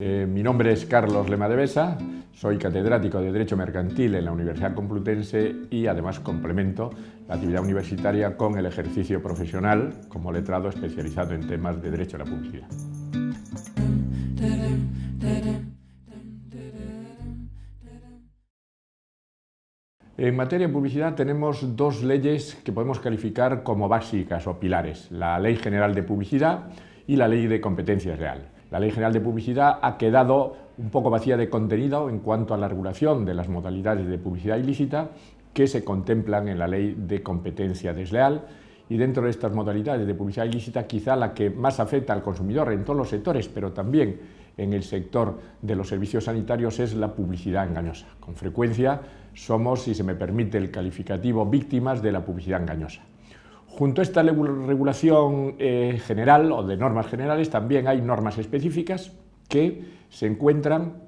Eh, mi nombre es Carlos Lema de Besa, soy catedrático de Derecho Mercantil en la Universidad Complutense y además complemento la actividad universitaria con el ejercicio profesional como letrado especializado en temas de derecho a la publicidad. En materia de publicidad tenemos dos leyes que podemos calificar como básicas o pilares, la Ley General de Publicidad y la Ley de Competencias Reales. La Ley General de Publicidad ha quedado un poco vacía de contenido en cuanto a la regulación de las modalidades de publicidad ilícita que se contemplan en la Ley de Competencia Desleal y dentro de estas modalidades de publicidad ilícita quizá la que más afecta al consumidor en todos los sectores, pero también en el sector de los servicios sanitarios es la publicidad engañosa. Con frecuencia somos, si se me permite el calificativo, víctimas de la publicidad engañosa. Junto a esta regulación eh, general o de normas generales, también hay normas específicas que se encuentran,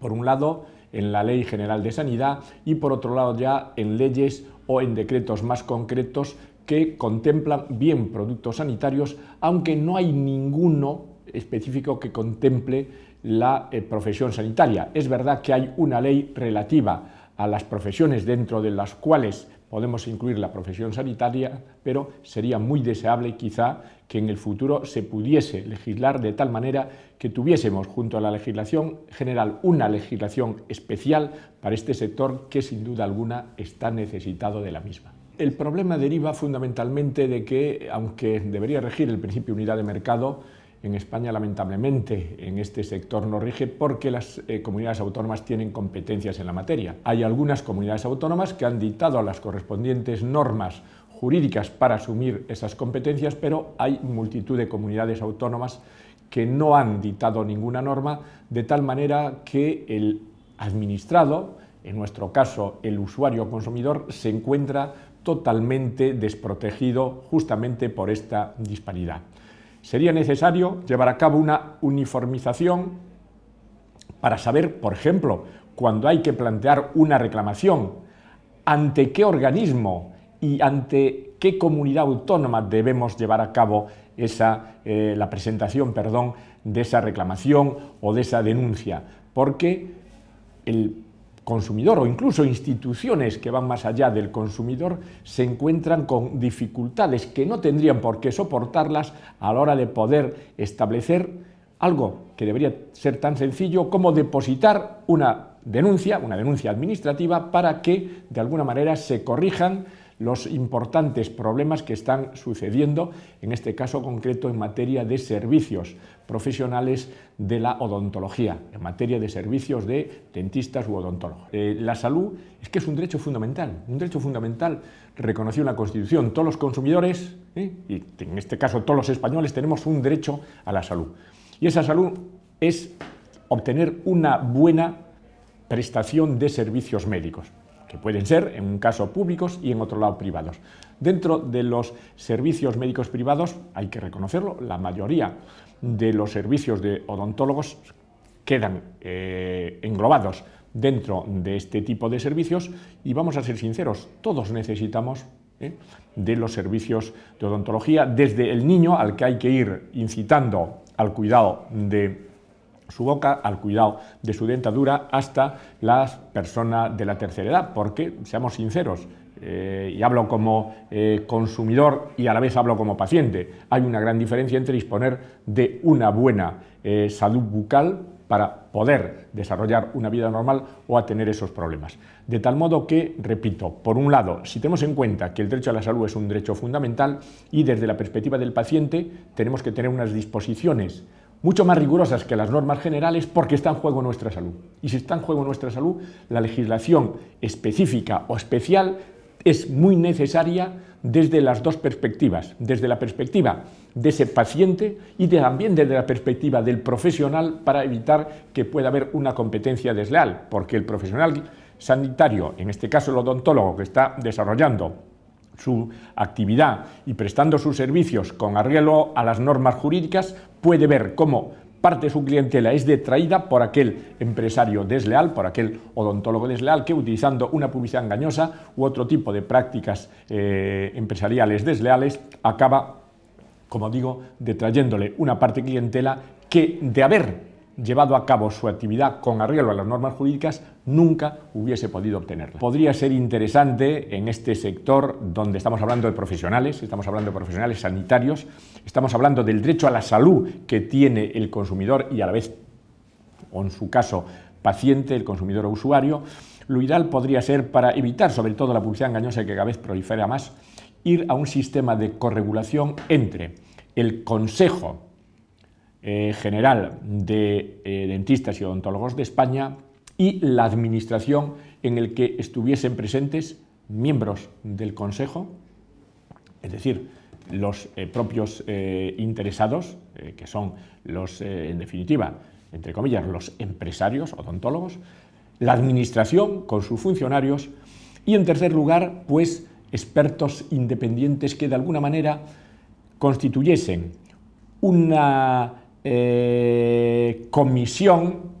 por un lado, en la Ley General de Sanidad y, por otro lado, ya en leyes o en decretos más concretos que contemplan bien productos sanitarios, aunque no hay ninguno específico que contemple la eh, profesión sanitaria. Es verdad que hay una ley relativa a las profesiones dentro de las cuales podemos incluir la profesión sanitaria, pero sería muy deseable quizá que en el futuro se pudiese legislar de tal manera que tuviésemos junto a la legislación general una legislación especial para este sector que sin duda alguna está necesitado de la misma. El problema deriva fundamentalmente de que, aunque debería regir el principio de unidad de mercado, en España, lamentablemente, en este sector no rige porque las eh, comunidades autónomas tienen competencias en la materia. Hay algunas comunidades autónomas que han dictado las correspondientes normas jurídicas para asumir esas competencias, pero hay multitud de comunidades autónomas que no han dictado ninguna norma, de tal manera que el administrado, en nuestro caso el usuario consumidor, se encuentra totalmente desprotegido justamente por esta disparidad sería necesario llevar a cabo una uniformización para saber, por ejemplo, cuando hay que plantear una reclamación, ante qué organismo y ante qué comunidad autónoma debemos llevar a cabo esa, eh, la presentación perdón, de esa reclamación o de esa denuncia, porque el consumidor o incluso instituciones que van más allá del consumidor se encuentran con dificultades que no tendrían por qué soportarlas a la hora de poder establecer algo que debería ser tan sencillo como depositar una denuncia, una denuncia administrativa, para que de alguna manera se corrijan los importantes problemas que están sucediendo, en este caso concreto en materia de servicios profesionales de la odontología, en materia de servicios de dentistas u odontólogos. Eh, la salud es que es un derecho fundamental, un derecho fundamental reconocido en la Constitución. Todos los consumidores, ¿eh? y en este caso todos los españoles, tenemos un derecho a la salud. Y esa salud es obtener una buena prestación de servicios médicos que pueden ser en un caso públicos y en otro lado privados. Dentro de los servicios médicos privados, hay que reconocerlo, la mayoría de los servicios de odontólogos quedan eh, englobados dentro de este tipo de servicios y vamos a ser sinceros, todos necesitamos ¿eh? de los servicios de odontología, desde el niño al que hay que ir incitando al cuidado de su boca, al cuidado de su dentadura, hasta las personas de la tercera edad. Porque, seamos sinceros, eh, y hablo como eh, consumidor y a la vez hablo como paciente, hay una gran diferencia entre disponer de una buena eh, salud bucal para poder desarrollar una vida normal o a tener esos problemas. De tal modo que, repito, por un lado, si tenemos en cuenta que el derecho a la salud es un derecho fundamental y desde la perspectiva del paciente tenemos que tener unas disposiciones mucho más rigurosas que las normas generales porque está en juego nuestra salud. Y si está en juego nuestra salud, la legislación específica o especial es muy necesaria desde las dos perspectivas, desde la perspectiva de ese paciente y también desde la perspectiva del profesional para evitar que pueda haber una competencia desleal, porque el profesional sanitario, en este caso el odontólogo que está desarrollando su actividad y prestando sus servicios con arreglo a las normas jurídicas, puede ver cómo parte de su clientela es detraída por aquel empresario desleal, por aquel odontólogo desleal que utilizando una publicidad engañosa u otro tipo de prácticas eh, empresariales desleales acaba, como digo, detrayéndole una parte clientela que de haber llevado a cabo su actividad con arreglo a las normas jurídicas, nunca hubiese podido obtenerla. Podría ser interesante en este sector donde estamos hablando de profesionales, estamos hablando de profesionales sanitarios, estamos hablando del derecho a la salud que tiene el consumidor y a la vez, o en su caso, paciente, el consumidor o usuario, lo ideal podría ser para evitar sobre todo la publicidad engañosa que cada vez prolifera más, ir a un sistema de corregulación entre el Consejo eh, general de eh, Dentistas y Odontólogos de España y la administración en el que estuviesen presentes miembros del Consejo, es decir, los eh, propios interesados, que son los, en definitiva, entre comillas, los empresarios odontólogos, la administración con sus funcionarios y, en tercer lugar, pues expertos independientes que de alguna manera constituyesen una eh, comisión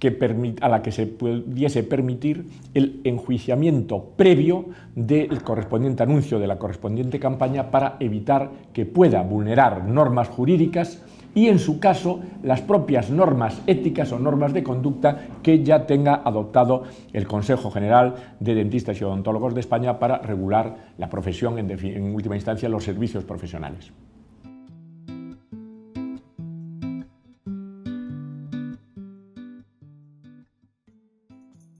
que a la que se pudiese permitir el enjuiciamiento previo del correspondiente anuncio de la correspondiente campaña para evitar que pueda vulnerar normas jurídicas y en su caso las propias normas éticas o normas de conducta que ya tenga adoptado el Consejo General de Dentistas y Odontólogos de España para regular la profesión, en última instancia los servicios profesionales.